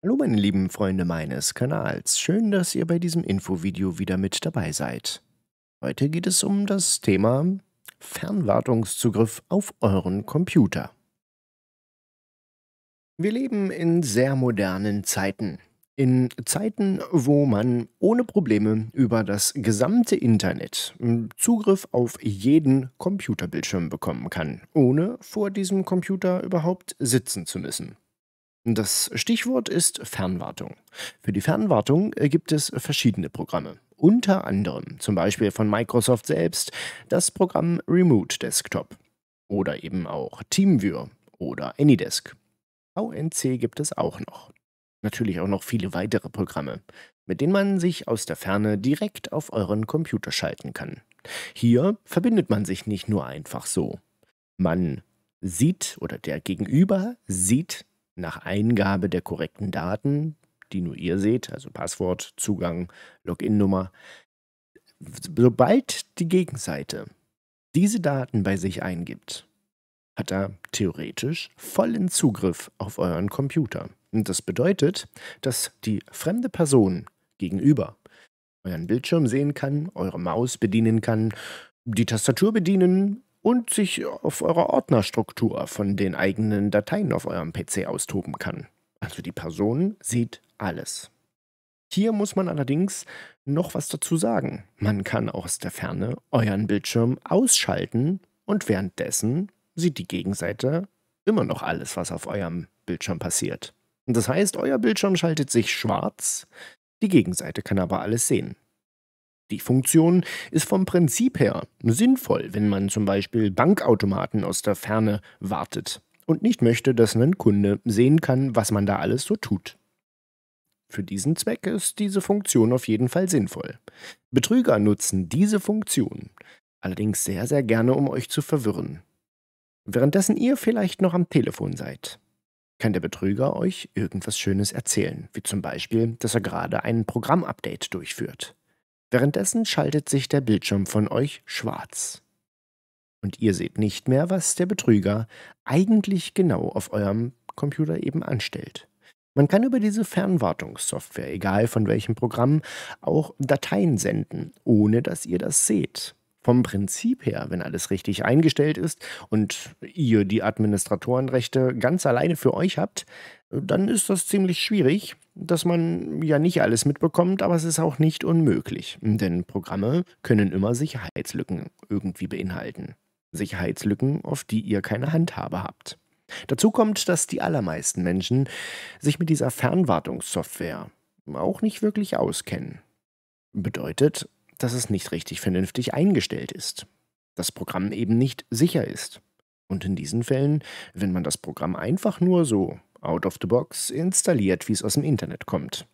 Hallo meine lieben Freunde meines Kanals, schön, dass ihr bei diesem Infovideo wieder mit dabei seid. Heute geht es um das Thema Fernwartungszugriff auf euren Computer. Wir leben in sehr modernen Zeiten. In Zeiten, wo man ohne Probleme über das gesamte Internet hm, Zugriff auf jeden Computerbildschirm bekommen kann, ohne vor diesem Computer überhaupt sitzen zu müssen. Das Stichwort ist Fernwartung. Für die Fernwartung äh, gibt es verschiedene Programme. Unter anderem zum Beispiel von Microsoft selbst das Programm Remote Desktop oder eben auch TeamViewer oder AnyDesk. VNC gibt es auch noch. Natürlich auch noch viele weitere Programme, mit denen man sich aus der Ferne direkt auf euren Computer schalten kann. Hier verbindet man sich nicht nur einfach so. Man sieht oder der Gegenüber sieht nach Eingabe der korrekten Daten, die nur ihr seht, also Passwort, Zugang, Login-Nummer, sobald die Gegenseite diese Daten bei sich eingibt, hat er theoretisch vollen Zugriff auf euren Computer. Und das bedeutet, dass die fremde Person gegenüber euren Bildschirm sehen kann, eure Maus bedienen kann, die Tastatur bedienen, und sich auf eurer Ordnerstruktur von den eigenen Dateien auf eurem PC austoben kann. Also die Person sieht alles. Hier muss man allerdings noch was dazu sagen. Man kann aus der Ferne euren Bildschirm ausschalten und währenddessen sieht die Gegenseite immer noch alles, was auf eurem Bildschirm passiert. Das heißt, euer Bildschirm schaltet sich schwarz, die Gegenseite kann aber alles sehen. Die Funktion ist vom Prinzip her sinnvoll, wenn man zum Beispiel Bankautomaten aus der Ferne wartet und nicht möchte, dass ein Kunde sehen kann, was man da alles so tut. Für diesen Zweck ist diese Funktion auf jeden Fall sinnvoll. Betrüger nutzen diese Funktion allerdings sehr, sehr gerne, um euch zu verwirren. Währenddessen ihr vielleicht noch am Telefon seid, kann der Betrüger euch irgendwas Schönes erzählen, wie zum Beispiel, dass er gerade ein Programmupdate durchführt. Währenddessen schaltet sich der Bildschirm von euch schwarz. Und ihr seht nicht mehr, was der Betrüger eigentlich genau auf eurem Computer eben anstellt. Man kann über diese Fernwartungssoftware, egal von welchem Programm, auch Dateien senden, ohne dass ihr das seht. Vom Prinzip her, wenn alles richtig eingestellt ist und ihr die Administratorenrechte ganz alleine für euch habt, dann ist das ziemlich schwierig, dass man ja nicht alles mitbekommt, aber es ist auch nicht unmöglich, denn Programme können immer Sicherheitslücken irgendwie beinhalten. Sicherheitslücken, auf die ihr keine Handhabe habt. Dazu kommt, dass die allermeisten Menschen sich mit dieser Fernwartungssoftware auch nicht wirklich auskennen. Bedeutet, dass es nicht richtig vernünftig eingestellt ist. Das Programm eben nicht sicher ist. Und in diesen Fällen, wenn man das Programm einfach nur so out of the box installiert, wie es aus dem Internet kommt.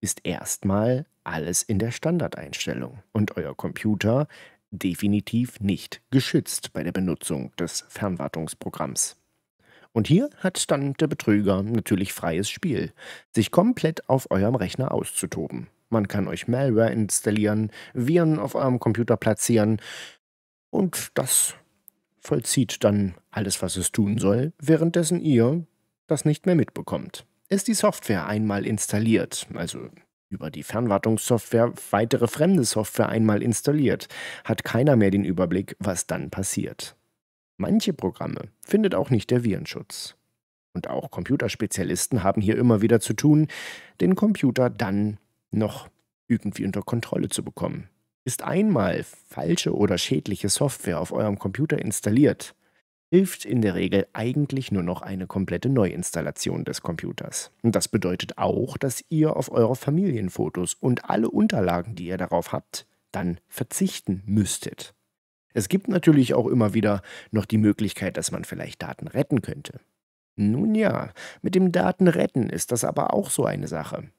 Ist erstmal alles in der Standardeinstellung und euer Computer definitiv nicht geschützt bei der Benutzung des Fernwartungsprogramms. Und hier hat dann der Betrüger natürlich freies Spiel, sich komplett auf eurem Rechner auszutoben. Man kann euch Malware installieren, Viren auf eurem Computer platzieren und das vollzieht dann alles, was es tun soll, währenddessen ihr das nicht mehr mitbekommt. Ist die Software einmal installiert, also über die Fernwartungssoftware weitere fremde Software einmal installiert, hat keiner mehr den Überblick, was dann passiert. Manche Programme findet auch nicht der Virenschutz. Und auch Computerspezialisten haben hier immer wieder zu tun, den Computer dann noch irgendwie unter Kontrolle zu bekommen. Ist einmal falsche oder schädliche Software auf eurem Computer installiert, hilft in der Regel eigentlich nur noch eine komplette Neuinstallation des Computers. Und das bedeutet auch, dass ihr auf eure Familienfotos und alle Unterlagen, die ihr darauf habt, dann verzichten müsstet. Es gibt natürlich auch immer wieder noch die Möglichkeit, dass man vielleicht Daten retten könnte. Nun ja, mit dem Datenretten ist das aber auch so eine Sache.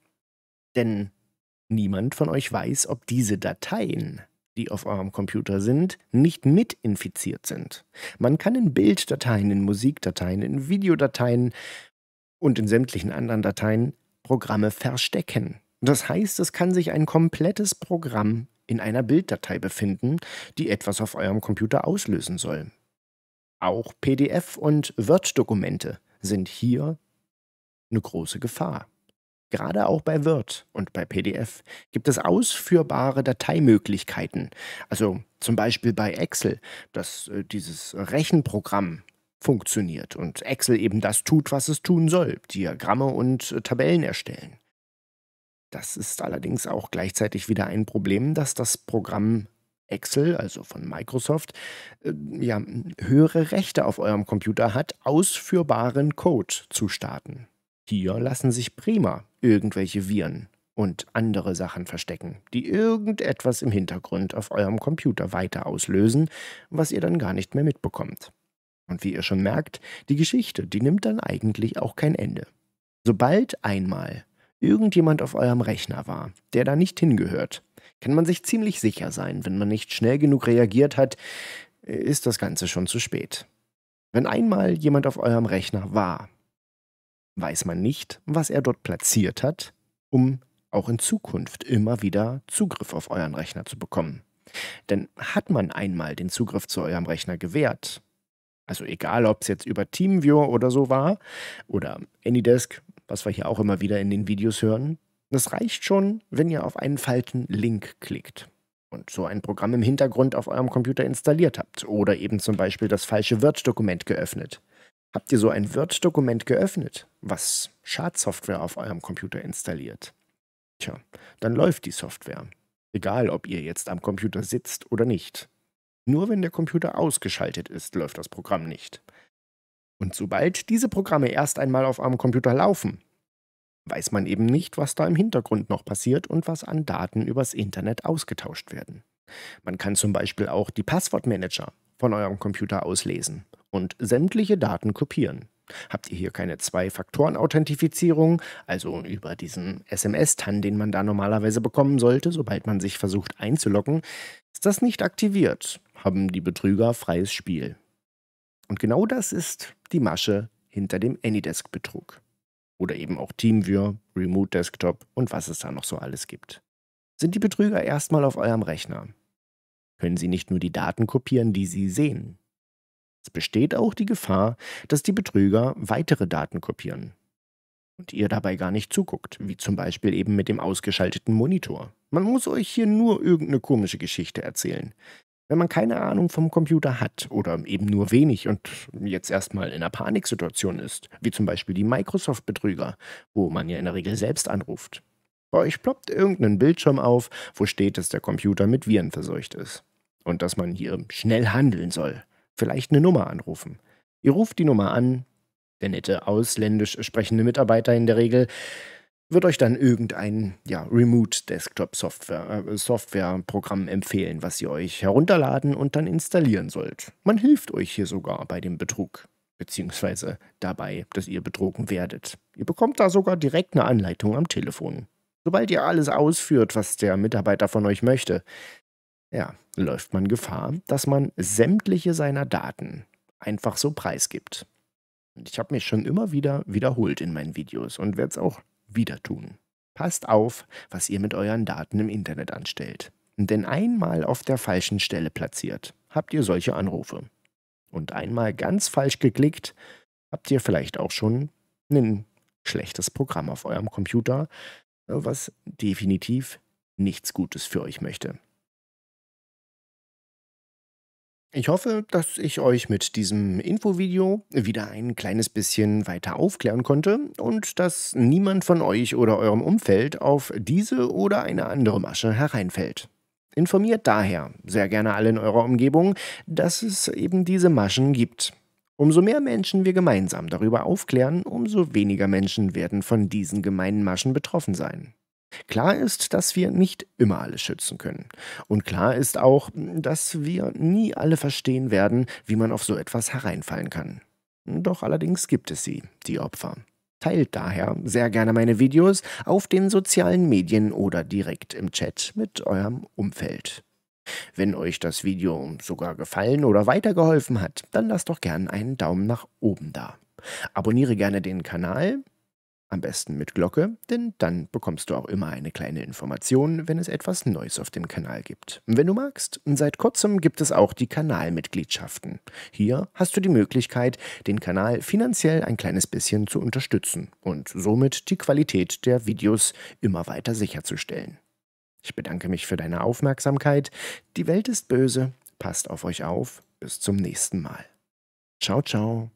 Denn niemand von euch weiß, ob diese Dateien die auf eurem Computer sind, nicht mit infiziert sind. Man kann in Bilddateien, in Musikdateien, in Videodateien und in sämtlichen anderen Dateien Programme verstecken. Das heißt, es kann sich ein komplettes Programm in einer Bilddatei befinden, die etwas auf eurem Computer auslösen soll. Auch PDF und Word-Dokumente sind hier eine große Gefahr. Gerade auch bei Word und bei PDF gibt es ausführbare Dateimöglichkeiten. Also zum Beispiel bei Excel, dass äh, dieses Rechenprogramm funktioniert und Excel eben das tut, was es tun soll, Diagramme und äh, Tabellen erstellen. Das ist allerdings auch gleichzeitig wieder ein Problem, dass das Programm Excel, also von Microsoft, äh, ja, höhere Rechte auf eurem Computer hat, ausführbaren Code zu starten. Hier lassen sich prima irgendwelche Viren und andere Sachen verstecken, die irgendetwas im Hintergrund auf eurem Computer weiter auslösen, was ihr dann gar nicht mehr mitbekommt. Und wie ihr schon merkt, die Geschichte, die nimmt dann eigentlich auch kein Ende. Sobald einmal irgendjemand auf eurem Rechner war, der da nicht hingehört, kann man sich ziemlich sicher sein, wenn man nicht schnell genug reagiert hat, ist das Ganze schon zu spät. Wenn einmal jemand auf eurem Rechner war, weiß man nicht, was er dort platziert hat, um auch in Zukunft immer wieder Zugriff auf euren Rechner zu bekommen. Denn hat man einmal den Zugriff zu eurem Rechner gewährt, also egal ob es jetzt über TeamViewer oder so war oder AnyDesk, was wir hier auch immer wieder in den Videos hören, das reicht schon, wenn ihr auf einen falschen Link klickt und so ein Programm im Hintergrund auf eurem Computer installiert habt oder eben zum Beispiel das falsche Word-Dokument geöffnet habt ihr so ein Word-Dokument geöffnet, was Schadsoftware auf eurem Computer installiert. Tja, dann läuft die Software. Egal, ob ihr jetzt am Computer sitzt oder nicht. Nur wenn der Computer ausgeschaltet ist, läuft das Programm nicht. Und sobald diese Programme erst einmal auf eurem Computer laufen, weiß man eben nicht, was da im Hintergrund noch passiert und was an Daten übers Internet ausgetauscht werden. Man kann zum Beispiel auch die Passwortmanager von eurem Computer auslesen und sämtliche Daten kopieren. Habt ihr hier keine Zwei-Faktoren-Authentifizierung, also über diesen SMS-TAN, den man da normalerweise bekommen sollte, sobald man sich versucht einzuloggen, ist das nicht aktiviert, haben die Betrüger freies Spiel. Und genau das ist die Masche hinter dem Anydesk-Betrug. Oder eben auch TeamViewer, Remote Desktop und was es da noch so alles gibt. Sind die Betrüger erstmal auf eurem Rechner? Können sie nicht nur die Daten kopieren, die sie sehen, es besteht auch die Gefahr, dass die Betrüger weitere Daten kopieren und ihr dabei gar nicht zuguckt, wie zum Beispiel eben mit dem ausgeschalteten Monitor. Man muss euch hier nur irgendeine komische Geschichte erzählen. Wenn man keine Ahnung vom Computer hat oder eben nur wenig und jetzt erstmal in einer Paniksituation ist, wie zum Beispiel die Microsoft-Betrüger, wo man ja in der Regel selbst anruft. Bei euch ploppt irgendein Bildschirm auf, wo steht, dass der Computer mit Viren verseucht ist. Und dass man hier schnell handeln soll vielleicht eine Nummer anrufen. Ihr ruft die Nummer an, der nette ausländisch sprechende Mitarbeiter in der Regel wird euch dann irgendein ja, Remote Desktop Software, äh, Software Programm empfehlen, was ihr euch herunterladen und dann installieren sollt. Man hilft euch hier sogar bei dem Betrug beziehungsweise dabei, dass ihr betrogen werdet. Ihr bekommt da sogar direkt eine Anleitung am Telefon. Sobald ihr alles ausführt, was der Mitarbeiter von euch möchte, ja, läuft man Gefahr, dass man sämtliche seiner Daten einfach so preisgibt. Und ich habe mich schon immer wieder wiederholt in meinen Videos und werde es auch wieder tun. Passt auf, was ihr mit euren Daten im Internet anstellt. Denn einmal auf der falschen Stelle platziert, habt ihr solche Anrufe. Und einmal ganz falsch geklickt, habt ihr vielleicht auch schon ein schlechtes Programm auf eurem Computer, was definitiv nichts Gutes für euch möchte. Ich hoffe, dass ich euch mit diesem Infovideo wieder ein kleines bisschen weiter aufklären konnte und dass niemand von euch oder eurem Umfeld auf diese oder eine andere Masche hereinfällt. Informiert daher sehr gerne alle in eurer Umgebung, dass es eben diese Maschen gibt. Umso mehr Menschen wir gemeinsam darüber aufklären, umso weniger Menschen werden von diesen gemeinen Maschen betroffen sein. Klar ist, dass wir nicht immer alle schützen können. Und klar ist auch, dass wir nie alle verstehen werden, wie man auf so etwas hereinfallen kann. Doch allerdings gibt es sie, die Opfer. Teilt daher sehr gerne meine Videos auf den sozialen Medien oder direkt im Chat mit eurem Umfeld. Wenn euch das Video sogar gefallen oder weitergeholfen hat, dann lasst doch gerne einen Daumen nach oben da. Abonniere gerne den Kanal, am besten mit Glocke, denn dann bekommst du auch immer eine kleine Information, wenn es etwas Neues auf dem Kanal gibt. Wenn du magst, seit kurzem gibt es auch die Kanalmitgliedschaften. Hier hast du die Möglichkeit, den Kanal finanziell ein kleines bisschen zu unterstützen und somit die Qualität der Videos immer weiter sicherzustellen. Ich bedanke mich für deine Aufmerksamkeit. Die Welt ist böse. Passt auf euch auf. Bis zum nächsten Mal. Ciao, ciao.